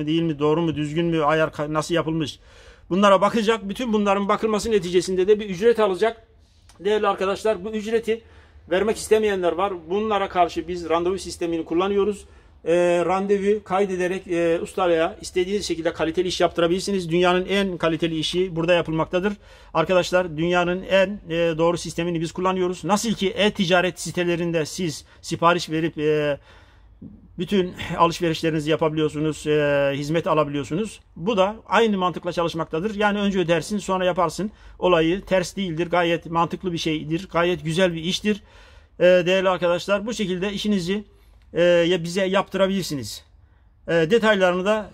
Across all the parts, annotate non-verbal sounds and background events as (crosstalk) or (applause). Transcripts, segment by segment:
değil mi doğru mu düzgün mü ayar nasıl yapılmış bunlara bakacak. Bütün bunların bakılması neticesinde de bir ücret alacak. Değerli arkadaşlar bu ücreti vermek istemeyenler var. Bunlara karşı biz randevu sistemini kullanıyoruz. E, randevu kaydederek e, ustaya istediğiniz şekilde kaliteli iş yaptırabilirsiniz. Dünyanın en kaliteli işi burada yapılmaktadır. Arkadaşlar dünyanın en e, doğru sistemini biz kullanıyoruz. Nasıl ki e-ticaret sitelerinde siz sipariş verip e, bütün alışverişlerinizi yapabiliyorsunuz, e, hizmet alabiliyorsunuz. Bu da aynı mantıkla çalışmaktadır. Yani önce ödersin sonra yaparsın. Olayı ters değildir, gayet mantıklı bir şeydir, gayet güzel bir iştir. E, değerli arkadaşlar bu şekilde işinizi e, bize yaptırabilirsiniz. E, detaylarını da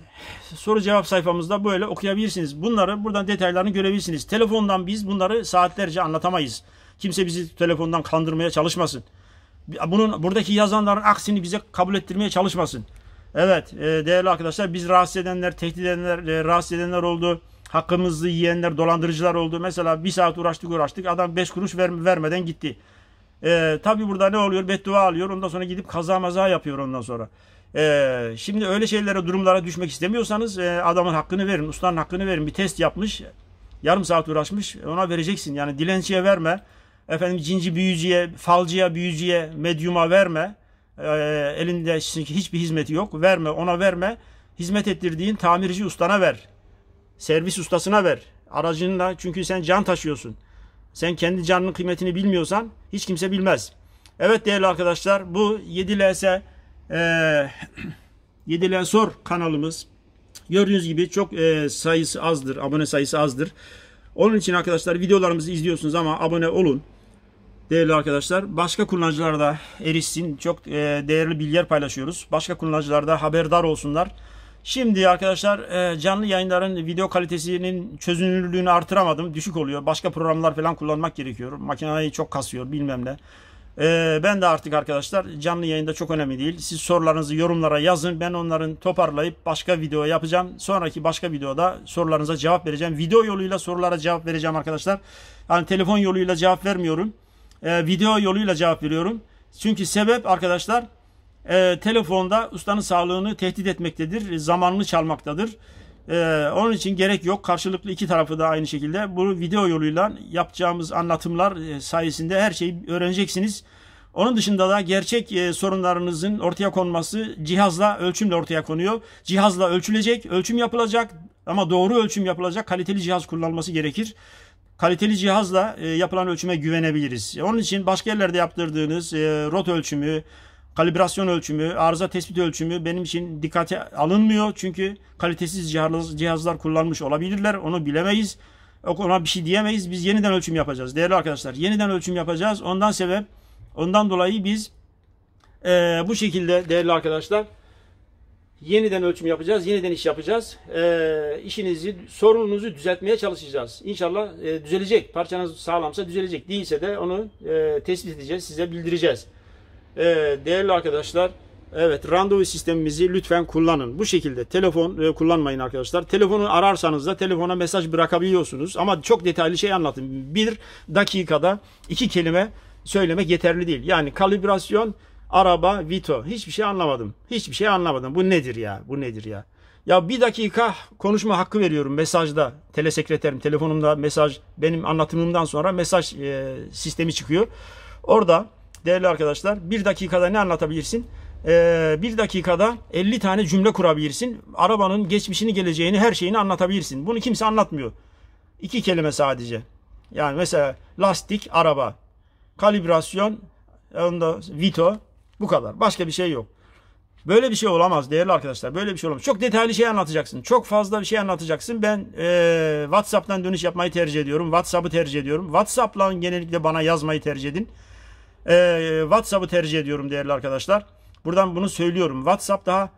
soru cevap sayfamızda böyle okuyabilirsiniz. Bunları buradan detaylarını görebilirsiniz. Telefondan biz bunları saatlerce anlatamayız. Kimse bizi telefondan kandırmaya çalışmasın bunun buradaki yazanların aksini bize kabul ettirmeye çalışmasın. Evet e, değerli arkadaşlar biz rahatsız edenler, tehdit edenler, e, rahatsız edenler oldu. Hakkımızı yiyenler, dolandırıcılar oldu. Mesela bir saat uğraştık uğraştık adam beş kuruş ver, vermeden gitti. E, tabii burada ne oluyor? Beddua alıyor ondan sonra gidip kaza maza yapıyor ondan sonra. E, şimdi öyle şeylere durumlara düşmek istemiyorsanız e, adamın hakkını verin, ustanın hakkını verin. Bir test yapmış, yarım saat uğraşmış ona vereceksin. Yani dilenciye verme. Efendim cinci büyücüye, falcıya, büyücüye, medyuma verme. E, elinde hiçbir hizmeti yok. Verme, ona verme. Hizmet ettirdiğin tamirci ustana ver. Servis ustasına ver. Aracınla çünkü sen can taşıyorsun. Sen kendi canının kıymetini bilmiyorsan hiç kimse bilmez. Evet değerli arkadaşlar bu 7LS e, 7 (clears throat) Sor kanalımız gördüğünüz gibi çok e, sayısı azdır. Abone sayısı azdır. Onun için arkadaşlar videolarımızı izliyorsunuz ama abone olun değerli arkadaşlar. Başka kullanıcılar da erişsin. Çok e, değerli bilgiler paylaşıyoruz. Başka kullanıcılar da haberdar olsunlar. Şimdi arkadaşlar e, canlı yayınların video kalitesinin çözünürlüğünü artıramadım. Düşük oluyor. Başka programlar falan kullanmak gerekiyor. Makineyi çok kasıyor bilmem ne. E, ben de artık arkadaşlar canlı yayında çok önemli değil. Siz sorularınızı yorumlara yazın. Ben onların toparlayıp başka video yapacağım. Sonraki başka videoda sorularınıza cevap vereceğim. Video yoluyla sorulara cevap vereceğim arkadaşlar. Yani telefon yoluyla cevap vermiyorum e, video yoluyla cevap veriyorum. Çünkü sebep arkadaşlar e, telefonda ustanın sağlığını tehdit etmektedir. Zamanını çalmaktadır. E, onun için gerek yok. Karşılıklı iki tarafı da aynı şekilde. Bu video yoluyla yapacağımız anlatımlar e, sayesinde her şeyi öğreneceksiniz. Onun dışında da gerçek e, sorunlarınızın ortaya konması cihazla ölçümle ortaya konuyor. Cihazla ölçülecek, ölçüm yapılacak ama doğru ölçüm yapılacak kaliteli cihaz kullanılması gerekir kaliteli cihazla e, yapılan ölçüme güvenebiliriz. E, onun için başka yerlerde yaptırdığınız e, rot ölçümü, kalibrasyon ölçümü, arıza tespit ölçümü benim için dikkate alınmıyor. Çünkü kalitesiz cihaz, cihazlar kullanmış olabilirler. Onu bilemeyiz. Ona bir şey diyemeyiz. Biz yeniden ölçüm yapacağız. Değerli arkadaşlar yeniden ölçüm yapacağız. Ondan sebep, ondan dolayı biz e, bu şekilde değerli arkadaşlar Yeniden ölçüm yapacağız, yeniden iş yapacağız. E, işinizi, sorununuzu düzeltmeye çalışacağız. İnşallah e, düzelecek. Parçanız sağlamsa düzelecek. Değilse de onu e, tespit edeceğiz, size bildireceğiz. E, değerli arkadaşlar, Evet randevu sistemimizi lütfen kullanın. Bu şekilde telefon e, kullanmayın arkadaşlar. Telefonu ararsanız da telefona mesaj bırakabiliyorsunuz. Ama çok detaylı şey anlatın. Bir dakikada iki kelime söylemek yeterli değil. Yani kalibrasyon araba, Vito. Hiçbir şey anlamadım. Hiçbir şey anlamadım. Bu nedir ya? Bu nedir ya? Ya bir dakika konuşma hakkı veriyorum mesajda. Telesekreterim telefonumda mesaj benim anlatımımdan sonra mesaj e, sistemi çıkıyor. Orada değerli arkadaşlar bir dakikada ne anlatabilirsin? Ee, bir dakikada 50 tane cümle kurabilirsin. Arabanın geçmişini, geleceğini, her şeyini anlatabilirsin. Bunu kimse anlatmıyor. İki kelime sadece. Yani mesela lastik, araba, kalibrasyon, onda Vito, bu kadar. Başka bir şey yok. Böyle bir şey olamaz değerli arkadaşlar. Böyle bir şey olamaz. Çok detaylı şey anlatacaksın. Çok fazla bir şey anlatacaksın. Ben e, WhatsApp'tan dönüş yapmayı tercih ediyorum. WhatsApp'ı tercih ediyorum. WhatsApp'la genellikle bana yazmayı tercih edin. E, WhatsApp'ı tercih ediyorum değerli arkadaşlar. Buradan bunu söylüyorum. WhatsApp daha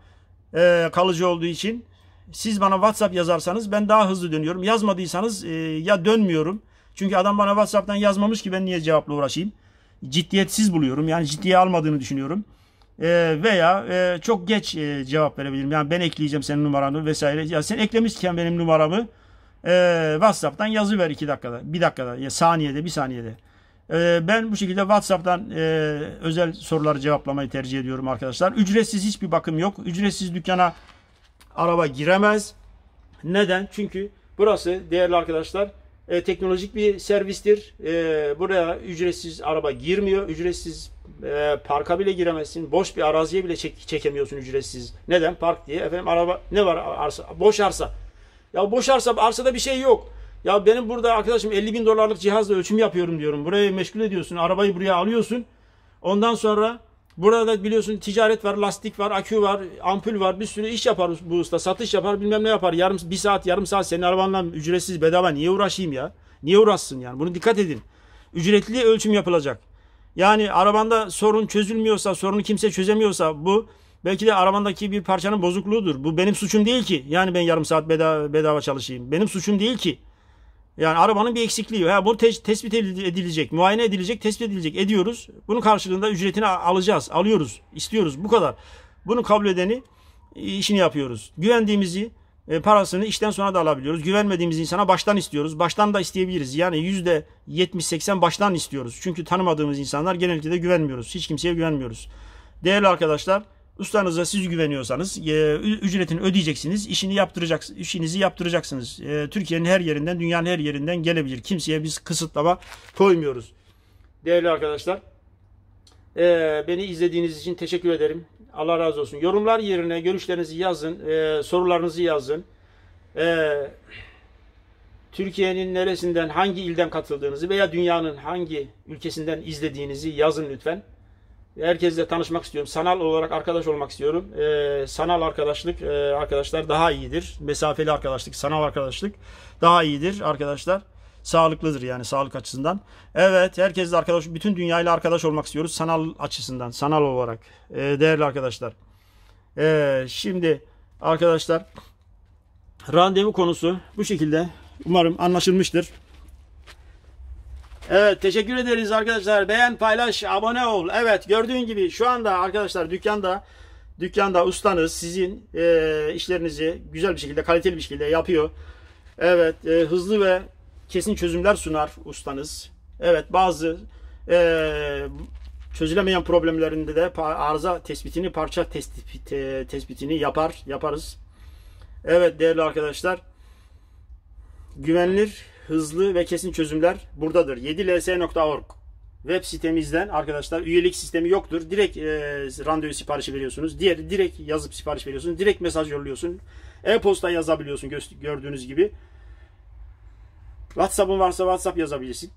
e, kalıcı olduğu için siz bana WhatsApp yazarsanız ben daha hızlı dönüyorum. Yazmadıysanız e, ya dönmüyorum. Çünkü adam bana WhatsApp'tan yazmamış ki ben niye cevapla uğraşayım ciddiyetsiz buluyorum. Yani ciddiye almadığını düşünüyorum. E, veya e, çok geç e, cevap verebilirim. Yani ben ekleyeceğim senin numaranı vesaire. Ya sen eklemişken benim numaramı e, WhatsApp'tan yazı ver iki dakikada, bir dakikada, ya saniyede, bir saniyede. E, ben bu şekilde WhatsApp'tan e, özel soruları cevaplamayı tercih ediyorum arkadaşlar. Ücretsiz hiçbir bakım yok. Ücretsiz dükkana araba giremez. Neden? Çünkü burası değerli arkadaşlar e, teknolojik bir servistir. E, buraya ücretsiz araba girmiyor. Ücretsiz e, parka bile giremezsin. Boş bir araziye bile çek, çekemiyorsun ücretsiz. Neden? Park diye. Efendim araba ne var? Arsa, boş arsa. Ya boş arsa, arsada bir şey yok. Ya benim burada arkadaşım 50 bin dolarlık cihazla ölçüm yapıyorum diyorum. Burayı meşgul ediyorsun. Arabayı buraya alıyorsun. Ondan sonra Burada biliyorsun ticaret var, lastik var, akü var, ampul var. Bir sürü iş yapar bu usta. Satış yapar, bilmem ne yapar. Yarım bir saat, yarım saat senin arabanla ücretsiz bedava niye uğraşayım ya? Niye uğraşsın yani? Bunu dikkat edin. Ücretli ölçüm yapılacak. Yani arabanda sorun çözülmüyorsa, sorunu kimse çözemiyorsa bu belki de arabandaki bir parçanın bozukluğudur. Bu benim suçum değil ki. Yani ben yarım saat bedava, bedava çalışayım. Benim suçum değil ki. Yani arabanın bir eksikliği. Ha, bu te- tespit edilecek, muayene edilecek, tespit edilecek. Ediyoruz. Bunun karşılığında ücretini alacağız, alıyoruz, istiyoruz. Bu kadar. Bunu kabul edeni e, işini yapıyoruz. Güvendiğimizi, e, parasını işten sonra da alabiliyoruz. Güvenmediğimiz insana baştan istiyoruz. Baştan da isteyebiliriz. Yani yüzde %70-80 baştan istiyoruz. Çünkü tanımadığımız insanlar genellikle de güvenmiyoruz. Hiç kimseye güvenmiyoruz. Değerli arkadaşlar, Ustanıza siz güveniyorsanız e, ücretini ödeyeceksiniz, işini yaptıracaksınız, işinizi yaptıracaksınız. E, Türkiye'nin her yerinden, dünyanın her yerinden gelebilir. Kimseye biz kısıtlama koymuyoruz. Değerli arkadaşlar, e, beni izlediğiniz için teşekkür ederim. Allah razı olsun. Yorumlar yerine görüşlerinizi yazın, e, sorularınızı yazın. E, Türkiye'nin neresinden, hangi ilden katıldığınızı veya dünyanın hangi ülkesinden izlediğinizi yazın lütfen. Herkesle tanışmak istiyorum. Sanal olarak arkadaş olmak istiyorum. Ee, sanal arkadaşlık e, arkadaşlar daha iyidir. Mesafeli arkadaşlık, sanal arkadaşlık daha iyidir arkadaşlar. Sağlıklıdır yani sağlık açısından. Evet herkesle arkadaş, bütün dünyayla arkadaş olmak istiyoruz sanal açısından, sanal olarak ee, değerli arkadaşlar. Ee, şimdi arkadaşlar randevu konusu bu şekilde. Umarım anlaşılmıştır. Evet teşekkür ederiz arkadaşlar. Beğen, paylaş, abone ol. Evet gördüğün gibi şu anda arkadaşlar dükkanda dükkanda ustanız sizin e, işlerinizi güzel bir şekilde kaliteli bir şekilde yapıyor. Evet e, hızlı ve kesin çözümler sunar ustanız. Evet bazı e, çözülemeyen problemlerinde de arıza tespitini parça tespit, e, tespitini yapar yaparız. Evet değerli arkadaşlar güvenilir hızlı ve kesin çözümler buradadır. 7ls.org web sitemizden arkadaşlar üyelik sistemi yoktur. Direkt e, randevu siparişi veriyorsunuz. Diğer direkt yazıp sipariş veriyorsunuz. Direkt mesaj yolluyorsun. E-posta yazabiliyorsun gördüğünüz gibi. WhatsApp'ın varsa WhatsApp yazabilirsin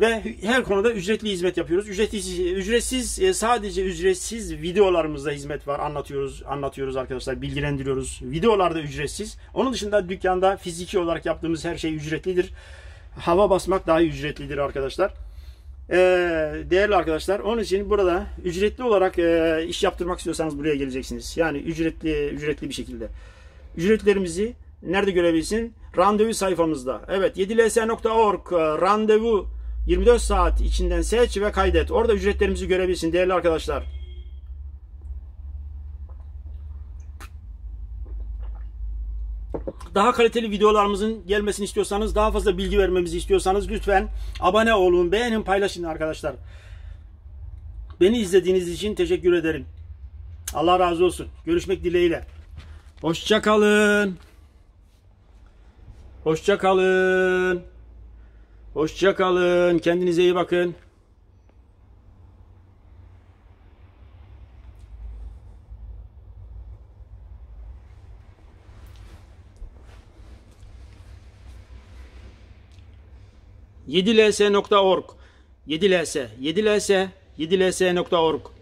ve her konuda ücretli hizmet yapıyoruz. Ücretsiz, ücretsiz e, sadece ücretsiz videolarımızda hizmet var. Anlatıyoruz, anlatıyoruz arkadaşlar, bilgilendiriyoruz. Videolarda ücretsiz. Onun dışında dükkanda fiziki olarak yaptığımız her şey ücretlidir. Hava basmak daha ücretlidir arkadaşlar. Ee, değerli arkadaşlar, onun için burada ücretli olarak e, iş yaptırmak istiyorsanız buraya geleceksiniz. Yani ücretli ücretli bir şekilde. Ücretlerimizi nerede görebilirsin? Randevu sayfamızda. Evet, 7ls.org e, randevu 24 saat içinden seç ve kaydet. Orada ücretlerimizi görebilsin değerli arkadaşlar. Daha kaliteli videolarımızın gelmesini istiyorsanız, daha fazla bilgi vermemizi istiyorsanız lütfen abone olun, beğenin, paylaşın arkadaşlar. Beni izlediğiniz için teşekkür ederim. Allah razı olsun. Görüşmek dileğiyle. Hoşçakalın. Hoşçakalın. Hoşçakalın. Kendinize iyi bakın. yedils.org 7ls 7ls 7ls.org